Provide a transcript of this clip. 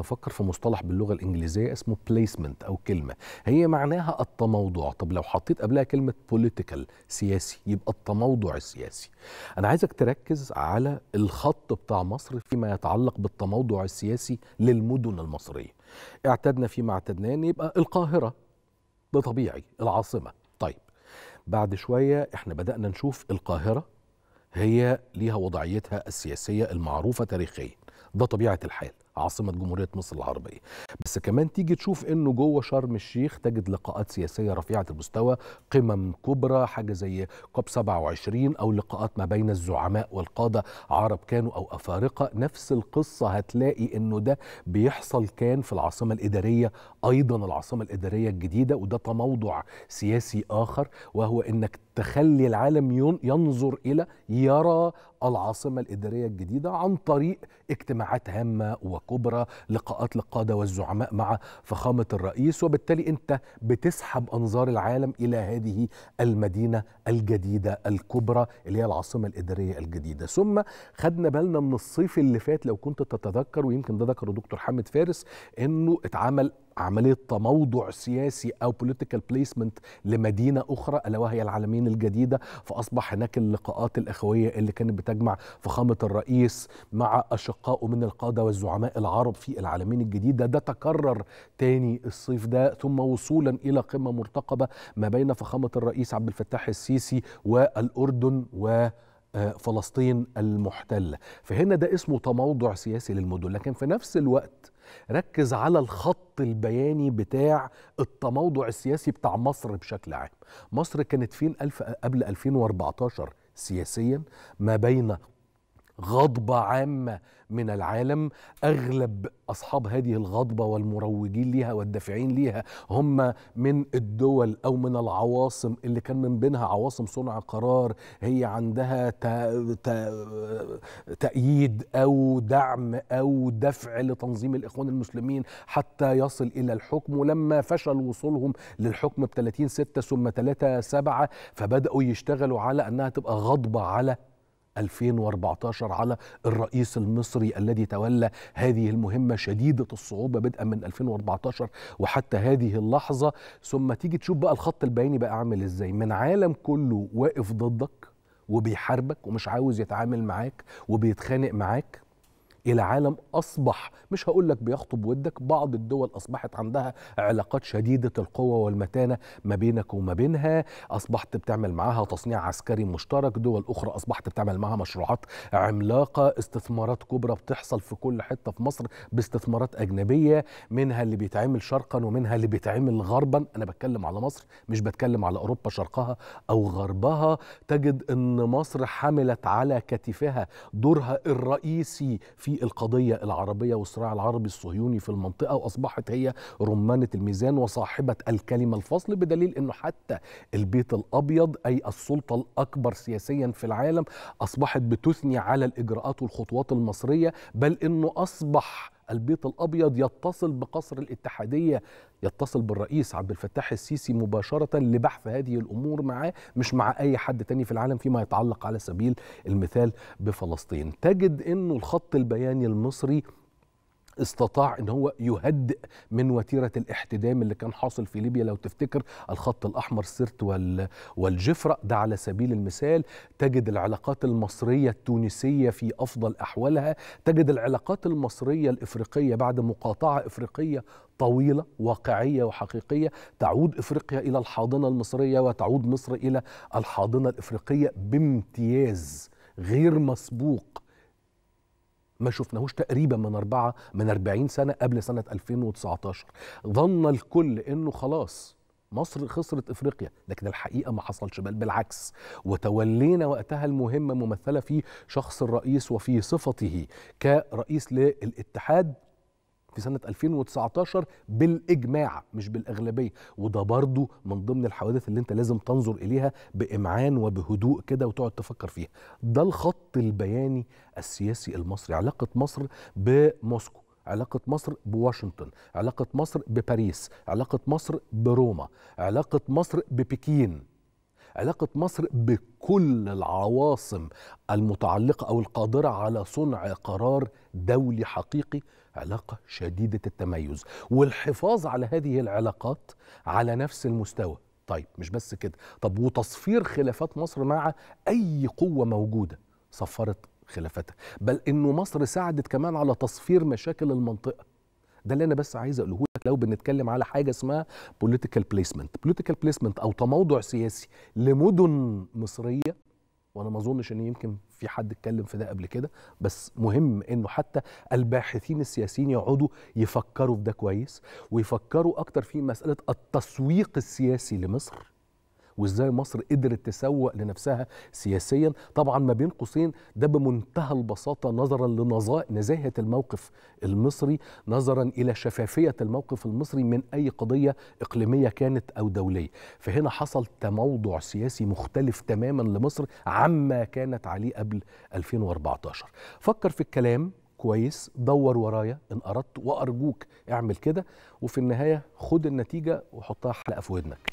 بفكر في مصطلح باللغه الانجليزيه اسمه بليسمنت او كلمه هي معناها التموضع طب لو حطيت قبلها كلمه بوليتيكال سياسي يبقى التموضع السياسي انا عايزك تركز على الخط بتاع مصر فيما يتعلق بالتموضع السياسي للمدن المصريه اعتدنا فيما اعتدناه يعني يبقى القاهره ده طبيعي العاصمه طيب بعد شويه احنا بدانا نشوف القاهره هي ليها وضعيتها السياسيه المعروفه تاريخيا ده طبيعه الحال عاصمة جمهورية مصر العربية بس كمان تيجي تشوف انه جوه شرم الشيخ تجد لقاءات سياسية رفيعة المستوى قمم كبرى حاجة زي كوب 27 او لقاءات ما بين الزعماء والقادة عرب كانوا او افارقة نفس القصة هتلاقي انه ده بيحصل كان في العاصمة الادارية ايضا العاصمة الادارية الجديدة وده تموضع سياسي اخر وهو انك تخلي العالم ينظر الى يرى العاصمه الاداريه الجديده عن طريق اجتماعات هامه وكبرى لقاءات للقاده والزعماء مع فخامه الرئيس وبالتالي انت بتسحب انظار العالم الى هذه المدينه الجديده الكبرى اللي هي العاصمه الاداريه الجديده ثم خدنا بالنا من الصيف اللي فات لو كنت تتذكر ويمكن ده ذكره دكتور حامد فارس انه اتعمل عملية تموضع سياسي أو بوليتيكال بليسمنت لمدينة أخرى ألا وهي العالمين الجديدة فأصبح هناك اللقاءات الأخوية اللي كانت بتجمع فخامة الرئيس مع أشقائه من القادة والزعماء العرب في العالمين الجديدة ده تكرر تاني الصيف ده ثم وصولا إلى قمة مرتقبة ما بين فخامة الرئيس عبد الفتاح السيسي والأردن و آه، فلسطين المحتله فهنا ده اسمه تموضع سياسي للمدن لكن في نفس الوقت ركز على الخط البياني بتاع التموضع السياسي بتاع مصر بشكل عام مصر كانت فين ألف قبل 2014 سياسيا ما بين غضبة عامة من العالم أغلب أصحاب هذه الغضبة والمروجين ليها والدافعين ليها هم من الدول أو من العواصم اللي كان من بينها عواصم صنع قرار هي عندها تا تا تأييد أو دعم أو دفع لتنظيم الإخوان المسلمين حتى يصل إلى الحكم ولما فشل وصولهم للحكم ب 30 6 ثم 3 7 فبدأوا يشتغلوا على أنها تبقى غضبة على 2014 على الرئيس المصري الذي تولى هذه المهمة شديدة الصعوبة بدءا من 2014 وحتى هذه اللحظة ثم تيجي تشوف بقى الخط البياني بقى عامل ازاي من عالم كله واقف ضدك وبيحاربك ومش عاوز يتعامل معاك وبيتخانق معاك الى عالم أصبح مش هقول لك بيخطب ودك بعض الدول أصبحت عندها علاقات شديدة القوة والمتانة ما بينك وما بينها أصبحت بتعمل معاها تصنيع عسكري مشترك دول أخرى أصبحت بتعمل معاها مشروعات عملاقة استثمارات كبرى بتحصل في كل حتة في مصر باستثمارات أجنبية منها اللي بيتعمل شرقا ومنها اللي بيتعمل غربا أنا بتكلم على مصر مش بتكلم على أوروبا شرقها أو غربها تجد أن مصر حملت على كتفها دورها الرئيسي في القضية العربية والصراع العربي الصهيوني في المنطقة وأصبحت هي رمانة الميزان وصاحبة الكلمة الفصل بدليل أنه حتى البيت الأبيض أي السلطة الأكبر سياسيا في العالم أصبحت بتثني على الإجراءات والخطوات المصرية بل أنه أصبح البيت الابيض يتصل بقصر الاتحاديه يتصل بالرئيس عبد الفتاح السيسي مباشره لبحث هذه الامور معاه مش مع اي حد تاني في العالم فيما يتعلق على سبيل المثال بفلسطين تجد انه الخط البياني المصري استطاع ان هو يهدئ من وتيره الاحتدام اللي كان حاصل في ليبيا لو تفتكر الخط الاحمر سرت والجفره ده على سبيل المثال تجد العلاقات المصريه التونسيه في افضل احوالها تجد العلاقات المصريه الافريقيه بعد مقاطعه افريقيه طويلة واقعية وحقيقية تعود إفريقيا إلى الحاضنة المصرية وتعود مصر إلى الحاضنة الإفريقية بامتياز غير مسبوق ما شفناهوش تقريبا من أربعة من 40 سنة قبل سنة 2019 ظن الكل أنه خلاص مصر خسرت افريقيا لكن الحقيقه ما حصلش بل بالعكس وتولينا وقتها المهمه ممثله في شخص الرئيس وفي صفته كرئيس للاتحاد في سنة 2019 بالإجماع مش بالأغلبية وده برضو من ضمن الحوادث اللي أنت لازم تنظر إليها بإمعان وبهدوء كده وتقعد تفكر فيها ده الخط البياني السياسي المصري علاقة مصر بموسكو علاقة مصر بواشنطن علاقة مصر بباريس علاقة مصر بروما علاقة مصر ببكين علاقة مصر بكل العواصم المتعلقة أو القادرة على صنع قرار دولي حقيقي علاقة شديدة التميز والحفاظ على هذه العلاقات على نفس المستوى طيب مش بس كده طب وتصفير خلافات مصر مع أي قوة موجودة صفرت خلافاتها بل انه مصر ساعدت كمان على تصفير مشاكل المنطقه ده اللي انا بس عايز اقوله لك لو بنتكلم على حاجه اسمها بوليتيكال بليسمنت بوليتيكال بليسمنت او تموضع سياسي لمدن مصريه وانا ما اظنش ان يمكن في حد اتكلم في ده قبل كده بس مهم انه حتى الباحثين السياسيين يقعدوا يفكروا في ده كويس ويفكروا اكتر في مساله التسويق السياسي لمصر وازاي مصر قدرت تسوق لنفسها سياسيا طبعا ما بين قوسين ده بمنتهى البساطه نظرا لنزاهه الموقف المصري نظرا الى شفافيه الموقف المصري من اي قضيه اقليميه كانت او دوليه فهنا حصل تموضع سياسي مختلف تماما لمصر عما كانت عليه قبل 2014 فكر في الكلام كويس دور ورايا ان اردت وارجوك اعمل كده وفي النهايه خد النتيجه وحطها حلقه في ودنك